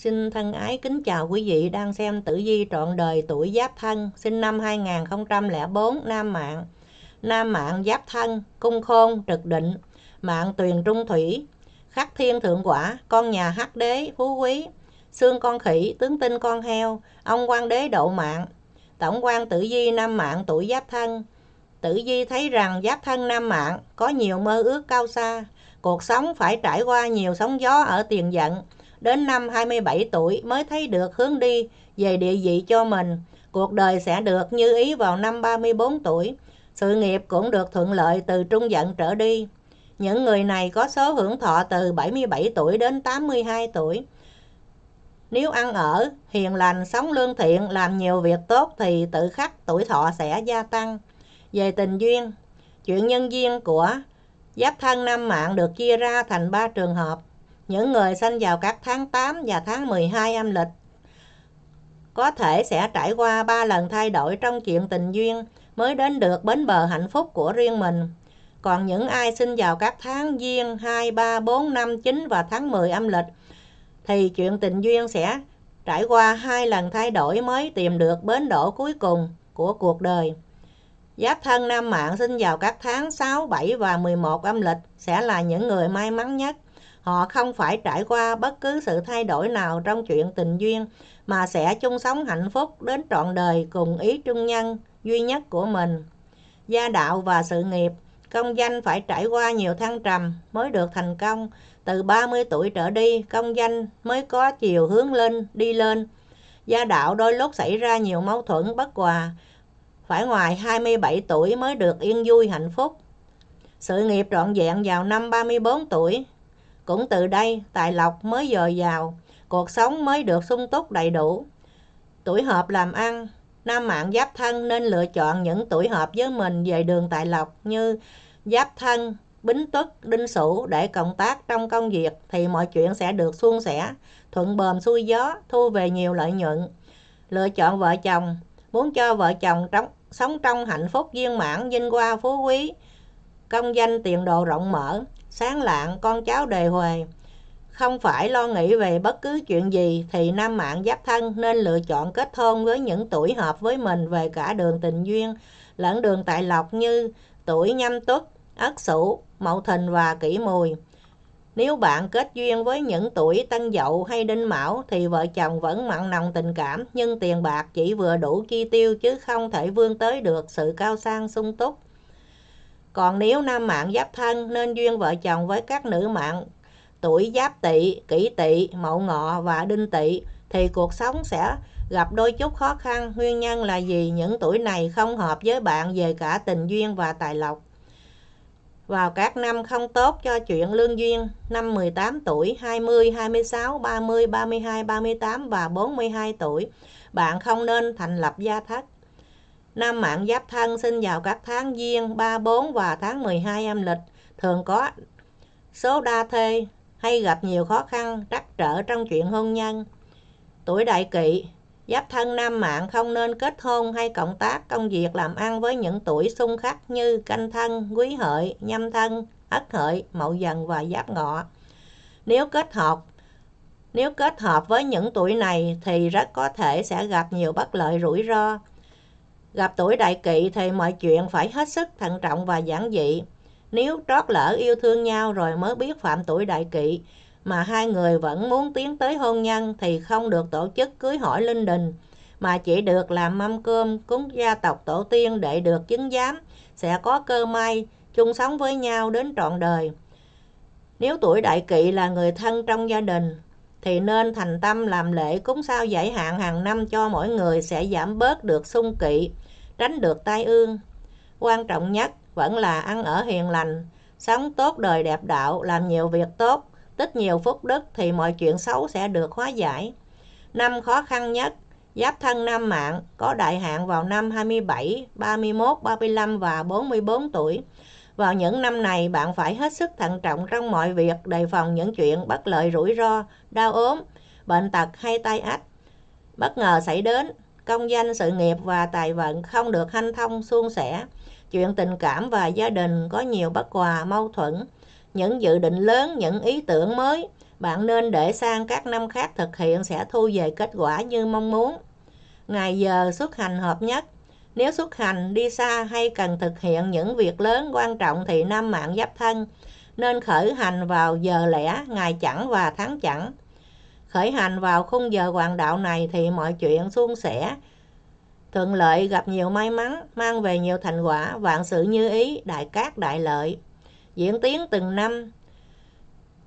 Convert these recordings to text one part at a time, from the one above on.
Xin thân ái kính chào quý vị đang xem Tử vi trọn đời tuổi Giáp Thân, sinh năm 2004, Nam Mạng. Nam Mạng Giáp Thân, cung khôn, trực định, mạng tuyền trung thủy, khắc thiên thượng quả, con nhà hắc đế, phú quý, xương con khỉ, tướng tinh con heo, ông quan đế độ mạng. Tổng quan Tử vi Nam Mạng tuổi Giáp Thân. Tử vi thấy rằng Giáp Thân Nam Mạng có nhiều mơ ước cao xa, cuộc sống phải trải qua nhiều sóng gió ở tiền giận, đến năm 27 tuổi mới thấy được hướng đi về địa vị cho mình. Cuộc đời sẽ được như ý vào năm 34 tuổi. Sự nghiệp cũng được thuận lợi từ trung vận trở đi. Những người này có số hưởng thọ từ 77 tuổi đến 82 tuổi. Nếu ăn ở, hiền lành, sống lương thiện, làm nhiều việc tốt thì tự khắc tuổi thọ sẽ gia tăng. Về tình duyên, chuyện nhân duyên của giáp thân năm mạng được chia ra thành ba trường hợp. Những người sinh vào các tháng 8 và tháng 12 âm lịch có thể sẽ trải qua ba lần thay đổi trong chuyện tình duyên mới đến được bến bờ hạnh phúc của riêng mình. Còn những ai sinh vào các tháng Giêng 2, 3, 4, 5, 9 và tháng 10 âm lịch thì chuyện tình duyên sẽ trải qua hai lần thay đổi mới tìm được bến đỗ cuối cùng của cuộc đời. Giáp thân nam mạng sinh vào các tháng 6, 7 và 11 âm lịch sẽ là những người may mắn nhất họ không phải trải qua bất cứ sự thay đổi nào trong chuyện tình duyên mà sẽ chung sống hạnh phúc đến trọn đời cùng ý trung nhân duy nhất của mình gia đạo và sự nghiệp công danh phải trải qua nhiều thăng trầm mới được thành công từ 30 tuổi trở đi công danh mới có chiều hướng lên đi lên gia đạo đôi lúc xảy ra nhiều mâu thuẫn bất hòa phải ngoài 27 tuổi mới được yên vui hạnh phúc sự nghiệp trọn vẹn vào năm 34 tuổi cũng từ đây, tài lộc mới dồi dào, cuộc sống mới được sung túc đầy đủ. Tuổi hợp làm ăn, nam mạng giáp thân nên lựa chọn những tuổi hợp với mình về đường tài lộc như giáp thân, bính tức, đinh sửu để cộng tác trong công việc thì mọi chuyện sẽ được suôn sẻ, thuận bờm xuôi gió, thu về nhiều lợi nhuận. Lựa chọn vợ chồng, muốn cho vợ chồng trong, sống trong hạnh phúc viên mãn, vinh hoa phú quý, công danh tiền đồ rộng mở sáng lạng con cháu đề huề không phải lo nghĩ về bất cứ chuyện gì thì nam mạng giáp thân nên lựa chọn kết hôn với những tuổi hợp với mình về cả đường tình duyên lẫn đường tài lộc như tuổi nhâm tuất ất sửu mậu thìn và kỷ mùi nếu bạn kết duyên với những tuổi tân dậu hay đinh mão thì vợ chồng vẫn mặn nồng tình cảm nhưng tiền bạc chỉ vừa đủ chi tiêu chứ không thể vươn tới được sự cao sang sung túc còn nếu nam mạng giáp thân nên duyên vợ chồng với các nữ mạng tuổi giáp tỵ, kỷ tỵ, mậu ngọ và đinh tỵ thì cuộc sống sẽ gặp đôi chút khó khăn. Nguyên nhân là gì những tuổi này không hợp với bạn về cả tình duyên và tài lộc. Vào các năm không tốt cho chuyện lương duyên, năm 18 tuổi, 20, 26, 30, 32, 38 và 42 tuổi, bạn không nên thành lập gia thất Năm mạng giáp thân sinh vào các tháng Giêng, 34 và tháng 12 âm lịch, thường có số đa thê hay gặp nhiều khó khăn, trắc trở trong chuyện hôn nhân. Tuổi đại kỵ, giáp thân nam mạng không nên kết hôn hay cộng tác công việc làm ăn với những tuổi xung khắc như canh thân, quý hợi, nhâm thân, ất hợi, mậu dần và giáp ngọ. Nếu kết hợp nếu kết hợp với những tuổi này thì rất có thể sẽ gặp nhiều bất lợi rủi ro. Gặp tuổi đại kỵ thì mọi chuyện phải hết sức thận trọng và giản dị. Nếu trót lỡ yêu thương nhau rồi mới biết phạm tuổi đại kỵ, mà hai người vẫn muốn tiến tới hôn nhân thì không được tổ chức cưới hỏi linh đình, mà chỉ được làm mâm cơm cúng gia tộc tổ tiên để được chứng giám, sẽ có cơ may chung sống với nhau đến trọn đời. Nếu tuổi đại kỵ là người thân trong gia đình, thì nên thành tâm làm lễ cúng sao giải hạn hàng năm cho mỗi người sẽ giảm bớt được xung kỵ, tránh được tai ương. Quan trọng nhất vẫn là ăn ở hiền lành, sống tốt đời đẹp đạo, làm nhiều việc tốt, tích nhiều phúc đức thì mọi chuyện xấu sẽ được hóa giải. Năm khó khăn nhất, giáp thân năm mạng, có đại hạn vào năm 27, 31, 35 và 44 tuổi vào những năm này, bạn phải hết sức thận trọng trong mọi việc, đề phòng những chuyện bất lợi rủi ro, đau ốm, bệnh tật hay tai ách. Bất ngờ xảy đến, công danh, sự nghiệp và tài vận không được hanh thông, suôn sẻ. Chuyện tình cảm và gia đình có nhiều bất hòa, mâu thuẫn. Những dự định lớn, những ý tưởng mới, bạn nên để sang các năm khác thực hiện sẽ thu về kết quả như mong muốn. Ngày giờ xuất hành hợp nhất, nếu xuất hành, đi xa hay cần thực hiện những việc lớn quan trọng thì năm mạng giáp thân nên khởi hành vào giờ lẻ, ngày chẵn và tháng chẵn Khởi hành vào khung giờ hoàng đạo này thì mọi chuyện suôn sẻ, thuận lợi gặp nhiều may mắn, mang về nhiều thành quả, vạn sự như ý, đại cát đại lợi. Diễn tiến từng năm,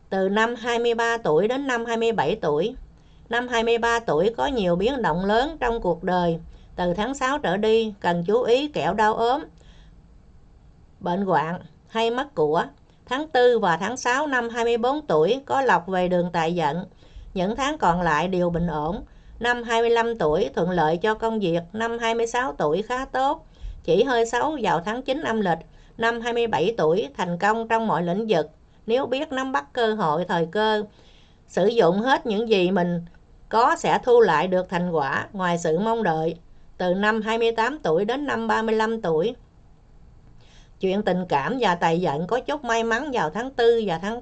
từ năm 23 tuổi đến năm 27 tuổi. Năm 23 tuổi có nhiều biến động lớn trong cuộc đời, từ tháng 6 trở đi cần chú ý kẹo đau ốm, bệnh hoạn hay mất của. Tháng 4 và tháng 6 năm 24 tuổi có lọc về đường tại giận. Những tháng còn lại đều bình ổn. Năm 25 tuổi thuận lợi cho công việc, năm 26 tuổi khá tốt, chỉ hơi xấu vào tháng 9 âm lịch, năm 27 tuổi thành công trong mọi lĩnh vực, nếu biết nắm bắt cơ hội thời cơ, sử dụng hết những gì mình có sẽ thu lại được thành quả ngoài sự mong đợi từ năm 28 tuổi đến năm 35 tuổi. Chuyện tình cảm và tài vận có chút may mắn vào tháng 4 và tháng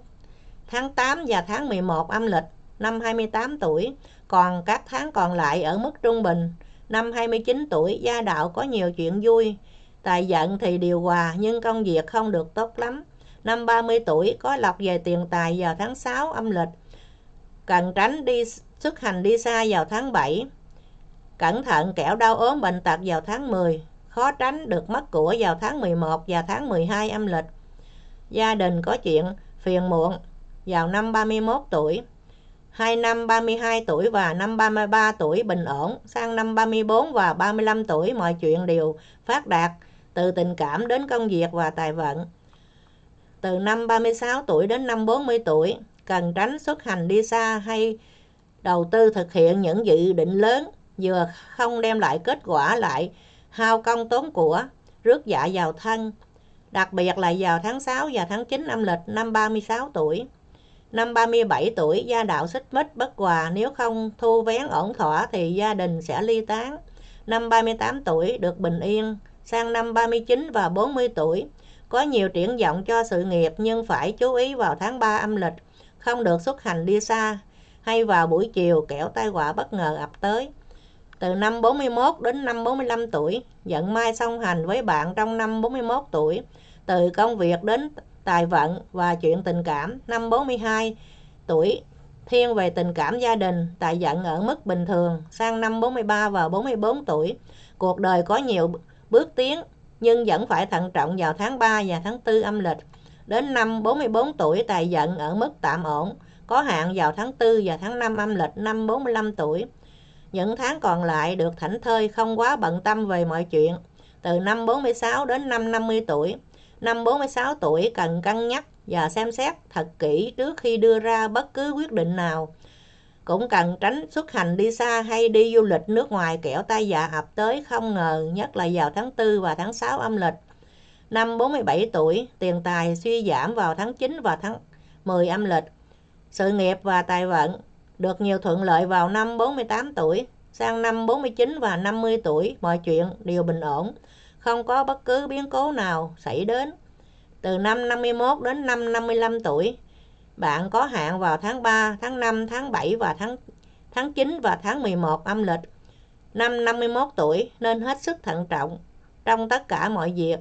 tháng 8 và tháng 11 âm lịch năm 28 tuổi, còn các tháng còn lại ở mức trung bình. Năm 29 tuổi, gia đạo có nhiều chuyện vui, tài vận thì điều hòa nhưng công việc không được tốt lắm. Năm 30 tuổi, có lọc về tiền tài vào tháng 6 âm lịch, cần tránh đi xuất hành đi xa vào tháng 7. Cẩn thận kẻo đau ốm bệnh tật vào tháng 10, khó tránh được mất của vào tháng 11 và tháng 12 âm lịch. Gia đình có chuyện phiền muộn vào năm 31 tuổi, hai năm 32 tuổi và năm 33 tuổi bình ổn, sang năm 34 và 35 tuổi mọi chuyện đều phát đạt, từ tình cảm đến công việc và tài vận. Từ năm 36 tuổi đến năm 40 tuổi, cần tránh xuất hành đi xa hay đầu tư thực hiện những dự định lớn vừa không đem lại kết quả lại hao công tốn của, rước dạ vào thân. Đặc biệt là vào tháng 6 và tháng 9 âm lịch năm 36 tuổi. Năm 37 tuổi, gia đạo xích mít bất hòa, nếu không thu vén ổn thỏa thì gia đình sẽ ly tán. Năm 38 tuổi, được bình yên. Sang năm 39 và 40 tuổi, có nhiều triển vọng cho sự nghiệp nhưng phải chú ý vào tháng 3 âm lịch, không được xuất hành đi xa hay vào buổi chiều kẻo tai họa bất ngờ ập tới từ năm 41 đến năm 45 tuổi, vận may song hành với bạn trong năm 41 tuổi, từ công việc đến tài vận và chuyện tình cảm. Năm 42 tuổi, thiên về tình cảm gia đình, tài giận ở mức bình thường. Sang năm 43 và 44 tuổi, cuộc đời có nhiều bước tiến nhưng vẫn phải thận trọng vào tháng 3 và tháng 4 âm lịch. Đến năm 44 tuổi tài giận ở mức tạm ổn, có hạn vào tháng 4 và tháng 5 âm lịch năm 45 tuổi. Những tháng còn lại được thảnh thơi không quá bận tâm về mọi chuyện. Từ năm 46 đến năm 50 tuổi, năm 46 tuổi cần cân nhắc và xem xét thật kỹ trước khi đưa ra bất cứ quyết định nào. Cũng cần tránh xuất hành đi xa hay đi du lịch nước ngoài kẻo tay già dạ ập tới không ngờ, nhất là vào tháng 4 và tháng 6 âm lịch. Năm 47 tuổi, tiền tài suy giảm vào tháng 9 và tháng 10 âm lịch. Sự nghiệp và tài vận được nhiều thuận lợi vào năm 48 tuổi, sang năm 49 và 50 tuổi mọi chuyện đều bình ổn, không có bất cứ biến cố nào xảy đến. Từ năm 51 đến năm 55 tuổi, bạn có hạn vào tháng 3, tháng 5, tháng 7 và tháng tháng 9 và tháng 11 âm lịch. Năm 51 tuổi nên hết sức thận trọng trong tất cả mọi việc.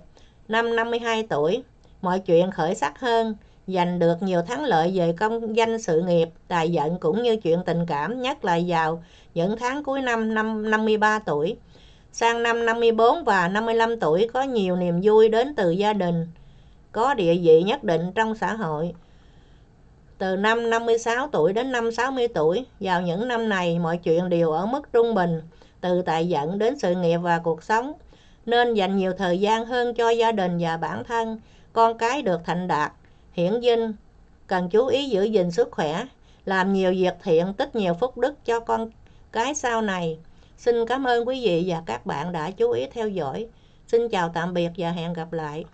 Năm 52 tuổi, mọi chuyện khởi sắc hơn, giành được nhiều thắng lợi về công danh sự nghiệp, tài vận cũng như chuyện tình cảm, nhất là vào những tháng cuối năm năm 53 tuổi. Sang năm 54 và 55 tuổi có nhiều niềm vui đến từ gia đình, có địa vị nhất định trong xã hội. Từ năm 56 tuổi đến năm 60 tuổi, vào những năm này mọi chuyện đều ở mức trung bình, từ tài vận đến sự nghiệp và cuộc sống, nên dành nhiều thời gian hơn cho gia đình và bản thân, con cái được thành đạt, hiển dinh cần chú ý giữ gìn sức khỏe làm nhiều việc thiện tích nhiều phúc đức cho con cái sau này xin cảm ơn quý vị và các bạn đã chú ý theo dõi xin chào tạm biệt và hẹn gặp lại